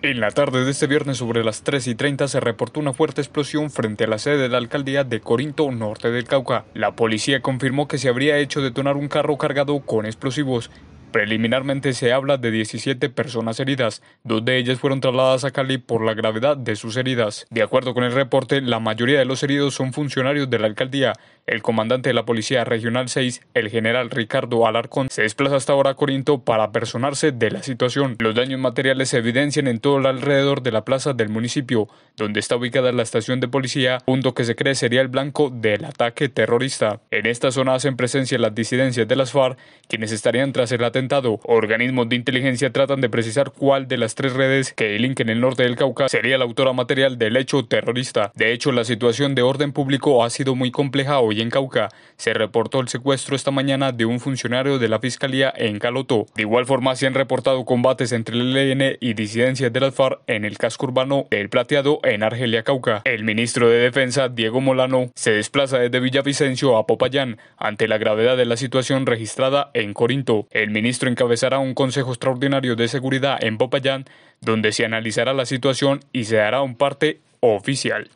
En la tarde de este viernes sobre las 3 y 30 se reportó una fuerte explosión frente a la sede de la alcaldía de Corinto, norte del Cauca. La policía confirmó que se habría hecho detonar un carro cargado con explosivos Preliminarmente se habla de 17 personas heridas, dos de ellas fueron trasladadas a Cali por la gravedad de sus heridas. De acuerdo con el reporte, la mayoría de los heridos son funcionarios de la alcaldía. El comandante de la Policía Regional 6, el general Ricardo Alarcón, se desplaza hasta ahora a Corinto para personarse de la situación. Los daños materiales se evidencian en todo el alrededor de la plaza del municipio, donde está ubicada la estación de policía, punto que se cree sería el blanco del ataque terrorista. En esta zona hacen presencia las disidencias de las FARC, quienes estarían tras el ataque Organismos de inteligencia tratan de precisar cuál de las tres redes que delinquen el norte del Cauca sería la autora material del hecho terrorista. De hecho, la situación de orden público ha sido muy compleja hoy en Cauca. Se reportó el secuestro esta mañana de un funcionario de la Fiscalía en Caloto. De igual forma, se han reportado combates entre el ELN y disidencias del las FARC en el casco urbano del Plateado en Argelia, Cauca. El ministro de Defensa, Diego Molano, se desplaza desde Villavicencio a Popayán ante la gravedad de la situación registrada en Corinto. El ministro ministro encabezará un Consejo Extraordinario de Seguridad en Popayán, donde se analizará la situación y se dará un parte oficial.